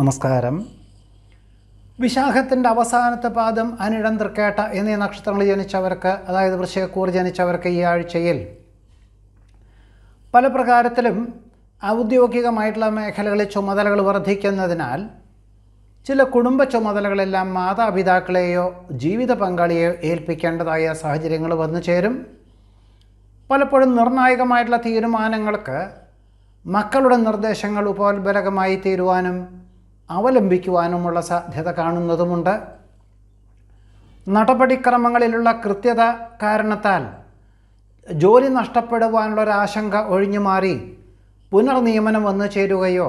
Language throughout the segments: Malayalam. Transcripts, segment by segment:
നമസ്കാരം വിശാഖത്തിൻ്റെ അവസാനത്തെ പാദം അനിടം തൃക്കേട്ട എന്നീ നക്ഷത്രങ്ങൾ ജനിച്ചവർക്ക് അതായത് വൃശ്ചയക്കൂർ ജനിച്ചവർക്ക് ഈ ആഴ്ചയിൽ പല പ്രകാരത്തിലും ഔദ്യോഗികമായിട്ടുള്ള മേഖലകളിൽ ചുമതലകൾ വർദ്ധിക്കുന്നതിനാൽ ചില കുടുംബ ചുമതലകളെല്ലാം മാതാപിതാക്കളെയോ ജീവിത പങ്കാളിയെയോ ഏൽപ്പിക്കേണ്ടതായ സാഹചര്യങ്ങൾ വന്നു ചേരും പലപ്പോഴും നിർണായകമായിട്ടുള്ള തീരുമാനങ്ങൾക്ക് മക്കളുടെ നിർദ്ദേശങ്ങൾ ഉപോത്ബലകമായി തീരുവാനും അവലംബിക്കുവാനുമുള്ള സാധ്യത കാണുന്നതുമുണ്ട് നടപടിക്രമങ്ങളിലുള്ള കൃത്യത കാരണത്താൽ ജോലി നഷ്ടപ്പെടുവാനുള്ളൊരാശങ്ക ഒഴിഞ്ഞു മാറി പുനർനിയമനം വന്നു ചേരുകയോ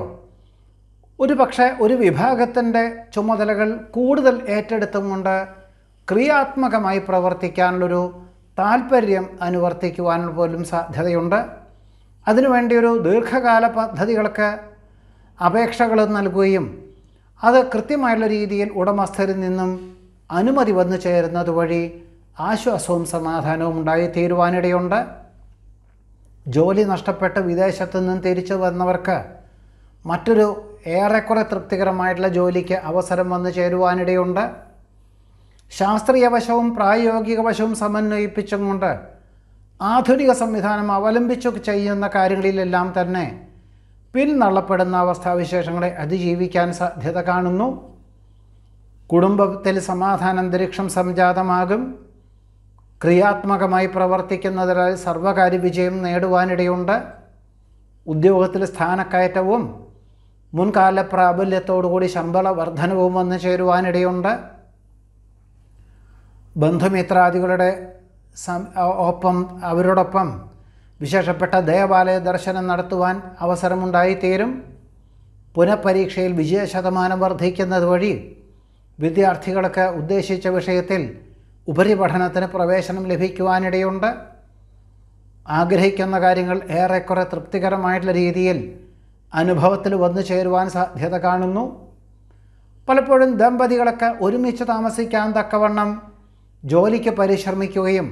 ഒരു പക്ഷേ ഒരു വിഭാഗത്തിൻ്റെ ചുമതലകൾ കൂടുതൽ ഏറ്റെടുത്തും കൊണ്ട് ക്രിയാത്മകമായി പ്രവർത്തിക്കാനുള്ളൊരു താല്പര്യം അനുവർത്തിക്കുവാൻ പോലും സാധ്യതയുണ്ട് അതിനുവേണ്ടി ഒരു ദീർഘകാല പദ്ധതികൾക്ക് അപേക്ഷകൾ നൽകുകയും അത് കൃത്യമായുള്ള രീതിയിൽ ഉടമസ്ഥരിൽ നിന്നും അനുമതി വന്നു ചേരുന്നത് വഴി ആശ്വാസവും സമാധാനവും ഉണ്ടായി ജോലി നഷ്ടപ്പെട്ട് വിദേശത്തു നിന്നും തിരിച്ചു വന്നവർക്ക് മറ്റൊരു ഏറെക്കുറെ തൃപ്തികരമായിട്ടുള്ള ജോലിക്ക് അവസരം വന്നു ചേരുവാനിടയുണ്ട് ശാസ്ത്രീയ വശവും പ്രായോഗിക വശവും സമന്വയിപ്പിച്ചും കൊണ്ട് ആധുനിക സംവിധാനം അവലംബിച്ചു ചെയ്യുന്ന കാര്യങ്ങളിലെല്ലാം തന്നെ പിന്തള്ളപ്പെടുന്ന അവസ്ഥാവിശേഷങ്ങളെ അതിജീവിക്കാൻ സാധ്യത കാണുന്നു കുടുംബത്തിൽ അന്തരീക്ഷം സംജാതമാകും ക്രിയാത്മകമായി പ്രവർത്തിക്കുന്നതിനാൽ സർവകാര്യ വിജയം നേടുവാനിടയുണ്ട് ഉദ്യോഗത്തിൽ സ്ഥാനക്കയറ്റവും മുൻകാല പ്രാബല്യത്തോടുകൂടി ശമ്പള വർധനവും വന്നു ചേരുവാനിടയുണ്ട് ബന്ധുമിത്രാദികളുടെ ഒപ്പം അവരോടൊപ്പം വിശേഷപ്പെട്ട ദേവാലയ ദർശനം നടത്തുവാൻ അവസരമുണ്ടായിത്തീരും പുനഃപരീക്ഷയിൽ വിജയശതമാനം വർദ്ധിക്കുന്നത് വഴി വിദ്യാർത്ഥികൾക്ക് ഉദ്ദേശിച്ച വിഷയത്തിൽ ഉപരിപഠനത്തിന് പ്രവേശനം ലഭിക്കുവാനിടയുണ്ട് ആഗ്രഹിക്കുന്ന കാര്യങ്ങൾ ഏറെക്കുറെ തൃപ്തികരമായിട്ടുള്ള രീതിയിൽ അനുഭവത്തിൽ വന്നു ചേരുവാൻ സാധ്യത കാണുന്നു പലപ്പോഴും ദമ്പതികളൊക്കെ ഒരുമിച്ച് താമസിക്കാൻ തക്കവണ്ണം ജോലിക്ക് പരിശ്രമിക്കുകയും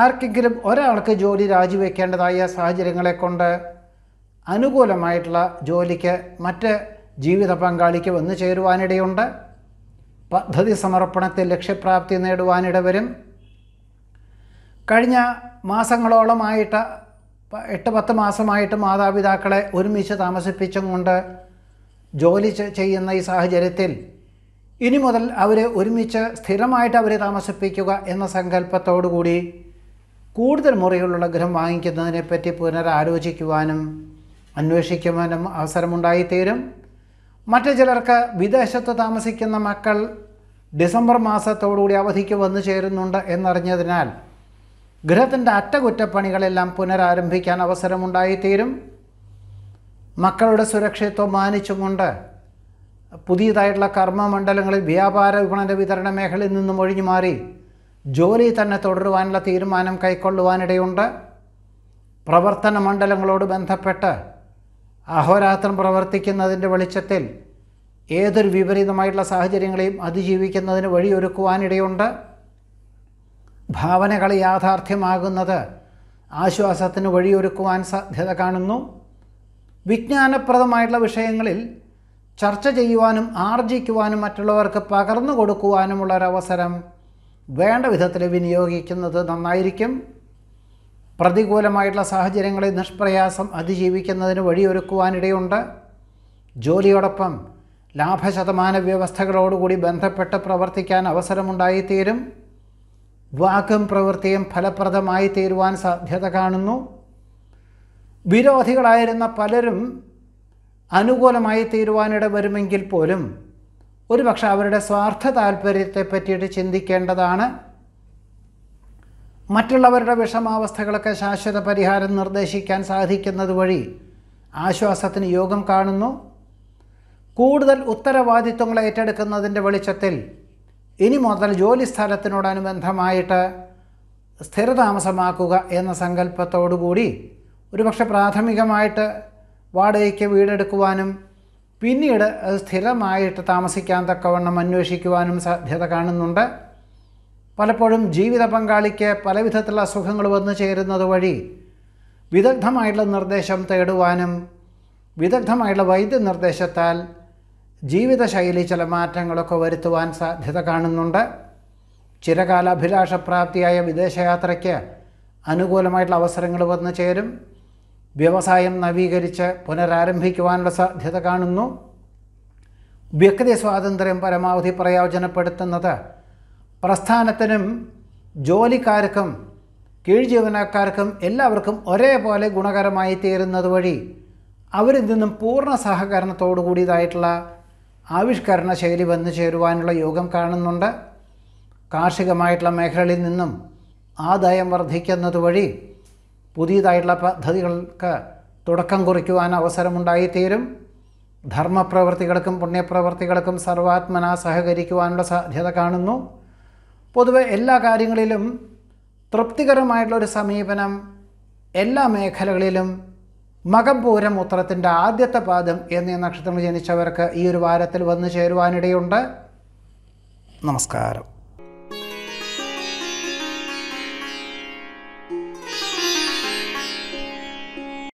ആർക്കെങ്കിലും ഒരാൾക്ക് ജോലി രാജിവെക്കേണ്ടതായ സാഹചര്യങ്ങളെ കൊണ്ട് അനുകൂലമായിട്ടുള്ള ജോലിക്ക് മറ്റ് ജീവിത പങ്കാളിക്ക് വന്നു ചേരുവാനിടയുണ്ട് പദ്ധതി സമർപ്പണത്തിൽ ലക്ഷ്യപ്രാപ്തി നേടുവാനിടവരും കഴിഞ്ഞ മാസങ്ങളോളമായിട്ട് എട്ട് പത്ത് മാസമായിട്ട് മാതാപിതാക്കളെ ഒരുമിച്ച് താമസിപ്പിച്ചും കൊണ്ട് ജോലി ചെയ്യുന്ന ഈ സാഹചര്യത്തിൽ ഇനി മുതൽ അവരെ ഒരുമിച്ച് സ്ഥിരമായിട്ട് അവരെ താമസിപ്പിക്കുക എന്ന സങ്കല്പത്തോടുകൂടി കൂടുതൽ മുറികളുള്ള ഗൃഹം വാങ്ങിക്കുന്നതിനെപ്പറ്റി പുനരാലോചിക്കുവാനും അന്വേഷിക്കുവാനും അവസരമുണ്ടായിത്തീരും മറ്റു ചിലർക്ക് വിദേശത്ത് താമസിക്കുന്ന മക്കൾ ഡിസംബർ മാസത്തോടുകൂടി അവധിക്ക് വന്നു ചേരുന്നുണ്ട് എന്നറിഞ്ഞതിനാൽ ഗൃഹത്തിൻ്റെ അറ്റകുറ്റപ്പണികളെല്ലാം പുനരാരംഭിക്കാൻ അവസരമുണ്ടായിത്തീരും മക്കളുടെ സുരക്ഷിത്വം മാനിച്ചുകൊണ്ട് പുതിയതായിട്ടുള്ള കർമ്മമണ്ഡലങ്ങളിൽ വ്യാപാര വിപണന വിതരണ മേഖലയിൽ നിന്നും ഒഴിഞ്ഞു മാറി ജോലി തന്നെ തുടരുവാനുള്ള തീരുമാനം കൈക്കൊള്ളുവാനിടയുണ്ട് പ്രവർത്തന മണ്ഡലങ്ങളോട് ബന്ധപ്പെട്ട് അഹോരാത്രം പ്രവർത്തിക്കുന്നതിൻ്റെ വെളിച്ചത്തിൽ ഏതൊരു വിപരീതമായിട്ടുള്ള സാഹചര്യങ്ങളെയും അതിജീവിക്കുന്നതിന് വഴിയൊരുക്കുവാനിടയുണ്ട് ഭാവനകൾ യാഥാർത്ഥ്യമാകുന്നത് ആശ്വാസത്തിന് വഴിയൊരുക്കുവാൻ സാധ്യത കാണുന്നു വിജ്ഞാനപ്രദമായിട്ടുള്ള വിഷയങ്ങളിൽ ചർച്ച ചെയ്യുവാനും ആർജിക്കുവാനും മറ്റുള്ളവർക്ക് പകർന്നു കൊടുക്കുവാനുമുള്ള അവസരം വേണ്ട വിധത്തിൽ വിനിയോഗിക്കുന്നത് നന്നായിരിക്കും പ്രതികൂലമായിട്ടുള്ള സാഹചര്യങ്ങളെ നിഷ്പ്രയാസം അതിജീവിക്കുന്നതിന് വഴിയൊരുക്കുവാനിടയുണ്ട് ജോലിയോടൊപ്പം ലാഭശതമാന വ്യവസ്ഥകളോടുകൂടി ബന്ധപ്പെട്ട് പ്രവർത്തിക്കാൻ അവസരമുണ്ടായിത്തീരും വാക്കും പ്രവൃത്തിയും ഫലപ്രദമായി തീരുവാൻ സാധ്യത കാണുന്നു വിരോധികളായിരുന്ന പലരും അനുകൂലമായി തീരുവാനിട വരുമെങ്കിൽ പോലും ഒരുപക്ഷെ അവരുടെ സ്വാർത്ഥ താല്പര്യത്തെ പറ്റിയിട്ട് ചിന്തിക്കേണ്ടതാണ് മറ്റുള്ളവരുടെ വിഷമാവസ്ഥകളൊക്കെ ശാശ്വത പരിഹാരം നിർദ്ദേശിക്കാൻ സാധിക്കുന്നത് വഴി ആശ്വാസത്തിന് യോഗം കാണുന്നു കൂടുതൽ ഉത്തരവാദിത്വങ്ങൾ ഏറ്റെടുക്കുന്നതിൻ്റെ വെളിച്ചത്തിൽ ഇനി മുതൽ ജോലി സ്ഥലത്തിനോടനുബന്ധമായിട്ട് സ്ഥിരതാമസമാക്കുക എന്ന സങ്കല്പത്തോടുകൂടി ഒരുപക്ഷെ പ്രാഥമികമായിട്ട് വാടകയ്ക്ക് വീടെടുക്കുവാനും പിന്നീട് അത് സ്ഥിരമായിട്ട് താമസിക്കാൻ തക്കവണ്ണം അന്വേഷിക്കുവാനും സാധ്യത കാണുന്നുണ്ട് പലപ്പോഴും ജീവിത പങ്കാളിക്ക് പലവിധത്തിലുള്ള അസുഖങ്ങൾ വന്നു ചേരുന്നത് വഴി വിദഗ്ധമായിട്ടുള്ള നിർദ്ദേശം തേടുവാനും വിദഗ്ധമായിട്ടുള്ള വൈദ്യനിർദ്ദേശത്താൽ ജീവിതശൈലി ചില മാറ്റങ്ങളൊക്കെ വരുത്തുവാൻ സാധ്യത കാണുന്നുണ്ട് ചിരകാല അഭിലാഷപ്രാപ്തിയായ വിദേശയാത്രയ്ക്ക് അനുകൂലമായിട്ടുള്ള അവസരങ്ങൾ വന്നു ചേരും വ്യവസായം നവീകരിച്ച് പുനരാരംഭിക്കുവാനുള്ള സാധ്യത കാണുന്നു വ്യക്തി സ്വാതന്ത്ര്യം പരമാവധി പ്രയോജനപ്പെടുത്തുന്നത് പ്രസ്ഥാനത്തിനും ജോലിക്കാർക്കും ജീവനക്കാർക്കും എല്ലാവർക്കും ഒരേപോലെ ഗുണകരമായി തീരുന്നത് വഴി അവരിൽ നിന്നും പൂർണ്ണ സഹകരണത്തോടു കൂടിയതായിട്ടുള്ള ആവിഷ്കരണ ശൈലി വന്നു ചേരുവാനുള്ള യോഗം കാണുന്നുണ്ട് കാർഷികമായിട്ടുള്ള മേഖലയിൽ നിന്നും ആദായം വർദ്ധിക്കുന്നത് വഴി പുതിയതായിട്ടുള്ള പദ്ധതികൾക്ക് തുടക്കം കുറിക്കുവാൻ അവസരമുണ്ടായിത്തീരും ധർമ്മപ്രവൃത്തികൾക്കും പുണ്യപ്രവൃത്തികൾക്കും സർവാത്മന സഹകരിക്കുവാനുള്ള സാധ്യത കാണുന്നു പൊതുവെ എല്ലാ കാര്യങ്ങളിലും തൃപ്തികരമായിട്ടുള്ളൊരു സമീപനം എല്ലാ മേഖലകളിലും മകംപൂരം ഉത്തരത്തിൻ്റെ ആദ്യത്തെ പാദം എന്നീ നക്ഷത്രങ്ങൾ ജനിച്ചവർക്ക് ഈ ഒരു വാരത്തിൽ വന്നു ചേരുവാനിടയുണ്ട് നമസ്കാരം